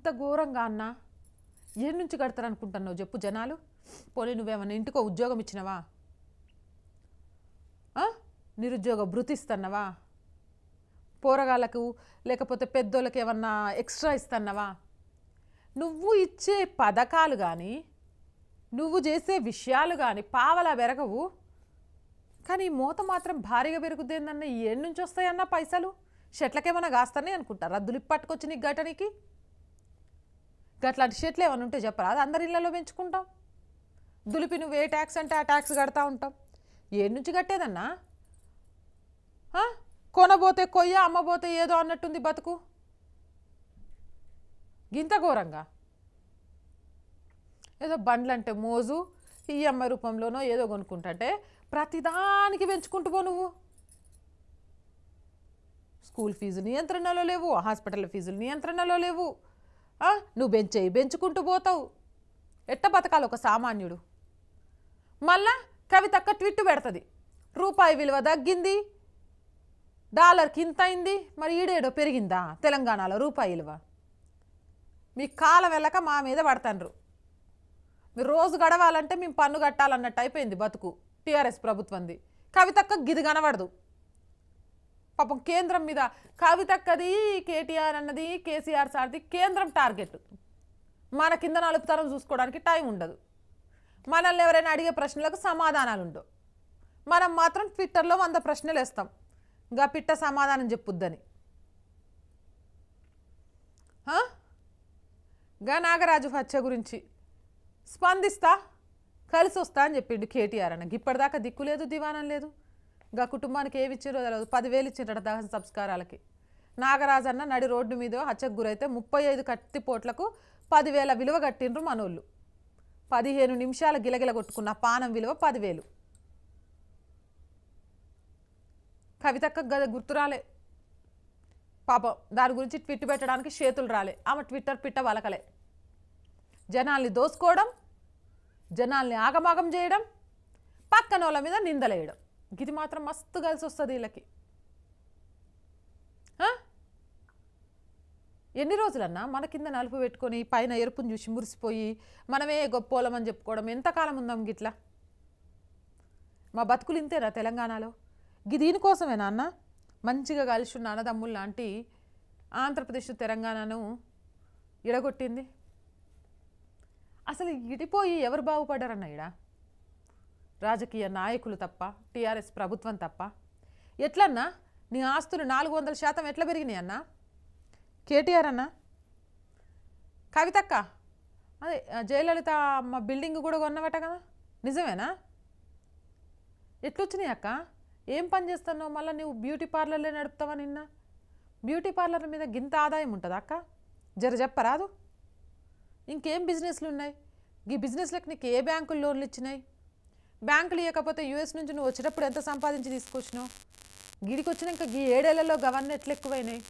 ఇంత ఘోరంగా అన్నా ఏడు నుంచి కడతారనుకుంటున్నావు చెప్పు జనాలు పోనీ నువ్వేమన్నా ఇంటికో ఉద్యోగం ఇచ్చినవా నిరుద్యోగ ఇస్తన్నవా పోరగాళ్ళకు లేకపోతే పెద్దోళ్ళకి ఏమన్నా ఎక్స్ట్రా ఇస్తన్నవా నువ్వు ఇచ్చే పథకాలు కానీ నువ్వు చేసే విషయాలు కానీ పావలా పెరగవు కానీ మూత మాత్రం భారీగా పెరుగుతుందన్న ఏడు నుంచి వస్తాయన్నా పైసలు చెట్లకేమన్నా కాస్తానే అనుకుంటా రద్దులు పట్టుకొచ్చి నీ ఘటనకి అట్లాంటి షర్ట్లు ఏమైనా ఉంటే చెప్పరా అది అందరి ఇళ్లలో పెంచుకుంటాం దులిపి నువ్వు ఏ ట్యాక్స్ అంటే ఆ ట్యాక్స్ కడతా ఉంటాం ఏ నుంచి కట్టేదన్నా కొనబోతే కొయ్య అమ్మబోతే ఏదో అన్నట్టుంది బతుకు గింత ఘోరంగా ఏదో బండ్లు అంటే మోజు ఈఎంఐ రూపంలోనో ఏదో కొనుక్కుంటుంటే ప్రతిదానికి పెంచుకుంటూ పో నువ్వు స్కూల్ ఫీజు నియంత్రణలో లేవు హాస్పిటల్ ఫీజులు నియంత్రణలో లేవు నువ్వు బెంచేయి బెంచుకుంటూ పోతావు ఎట్ట బతకాలి ఒక సామాన్యుడు మళ్ళా కవితక్క ట్విట్టు పెడుతుంది రూపాయి విలువ తగ్గింది డాలర్కి ఇంత అయింది మరి ఈడేడో పెరిగిందా తెలంగాణలో రూపాయి విలువ మీ కాల వెళ్ళక మా మీద పడతాండ్రు మీరు రోజు గడవాలంటే మేము పన్ను కట్టాలన్నట్టు అయిపోయింది బతుకు టీఆర్ఎస్ ప్రభుత్వంది కవితక్క గిది కనబడదు పాపం కేంద్రం మీద కవితక్కది కేటీఆర్ అన్నది కేసీఆర్ సార్ది కేంద్రం టార్గెట్ మన కింద నలుపుతరం చూసుకోవడానికి టైం ఉండదు మనల్ని ఎవరైనా అడిగే ప్రశ్నలకు సమాధానాలు ఉండవు మనం మాత్రం ట్విట్టర్లో వంద ప్రశ్నలు వేస్తాం గా పిట్ట సమాధానం చెప్పుద్దని గా నాగరాజు హత్య గురించి స్పందిస్తా కలిసి వస్తా అని చెప్పిండు కేటీఆర్ అన్న ఇప్పటిదాకా దిక్కు లేదు దివానం లేదు ఇంకా కుటుంబానికి ఏమి ఇచ్చారో తెలియదు పదివేలు ఇచ్చిండట దహన సంస్కారాలకి నాగరాజన్న నడి రోడ్డు మీద హత్యకు గురైతే ముప్పై ఐదు కత్తి పోట్లకు పదివేల విలువ కట్టిండ్రు మనోళ్ళు పదిహేను నిమిషాల గిలగిల కొట్టుకున్న పానం విలువ పదివేలు కవితక్క గద గుర్తురాలే పాపం దాని గురించి ట్విట్ పెట్టడానికి చేతులు రాలే ఆమె ట్విట్టర్ పిట్ట వలకలే జనాల్ని దోసుకోవడం జనాల్ని ఆగమాగం చేయడం వాళ్ళ మీద నిందలేయడం గిది మాత్రం మస్తు కలిసి వస్తుంది వీళ్ళకి ఎన్ని రోజులన్నా మన కింద నలుపు పెట్టుకొని పైన ఎరుపుని చూసి మురిసిపోయి మనమే గొప్పోలమని చెప్పుకోవడం ఎంతకాలం ఉందాం గిట్లా మా బతుకులు ఇంతేనా తెలంగాణలో దీనికోసమేనా అన్న మంచిగా కలిసి ఉన్న అన్నదమ్ములు లాంటి ఆంధ్రప్రదేశ్ తెలంగాణను ఇడగొట్టింది అసలు ఇడిపోయి ఎవరు బాగుపడ్డారన్న ఇడా రాజకీయ నాయకులు తప్ప టీఆర్ఎస్ ప్రభుత్వం తప్ప ఎట్లన్నా నీ ఆస్తులు నాలుగు వందల శాతం ఎట్లా పెరిగినాయి అన్న కేటీఆర్ అన్న కవితక్క అదే జయలలిత అమ్మ బిల్డింగ్ కూడా కొన్నవట కదా నిజమేనా ఎట్లొచ్చినాయి అక్క ఏం పని చేస్తానో మళ్ళీ నువ్వు బ్యూటీ పార్లర్లే నడుపుతావా నిన్న బ్యూటీ పార్లర్ మీద గింత ఆదాయం ఉంటుంది అక్క జర చెప్పరాదు ఇంకేం బిజినెస్లు ఉన్నాయి ఈ బిజినెస్లకు నీకు ఏ బ్యాంకులు లోన్లు ఇచ్చినాయి బ్యాంకులు ఇవ్వకపోతే యూఎస్ నుంచి నువ్వు వచ్చినప్పుడు ఎంత సంపాదించి తీసుకొచ్చినావు గిడికి వచ్చినాక గీ ఏడేళ్లలో గవర్నెట్లు ఎక్కువైనాయి